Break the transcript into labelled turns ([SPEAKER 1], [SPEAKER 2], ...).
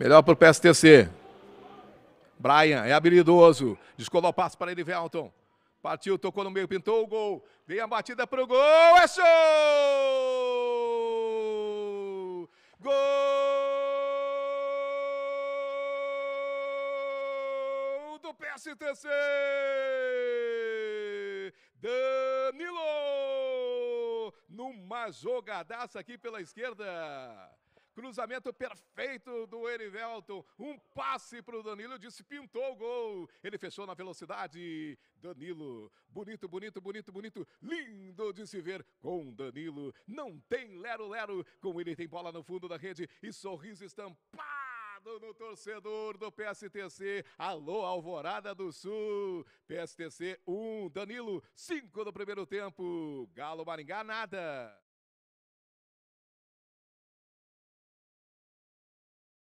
[SPEAKER 1] Melhor para o PSTC. Brian é habilidoso. Descolou o passo para ele. Velton. Partiu, tocou no meio, pintou o gol. Vem a batida para o gol. É show!
[SPEAKER 2] Gol do PSTC! Danilo!
[SPEAKER 1] Numa jogadaça aqui pela esquerda cruzamento perfeito do Erivelton, um passe para o Danilo, disse, pintou o gol, ele fechou na velocidade, Danilo, bonito, bonito, bonito, bonito, lindo de se ver com Danilo, não tem lero-lero, com ele tem bola no fundo da rede e sorriso estampado no torcedor do PSTC. Alô, Alvorada do Sul. PSTC 1, Danilo 5 no primeiro tempo. Galo Maringá nada.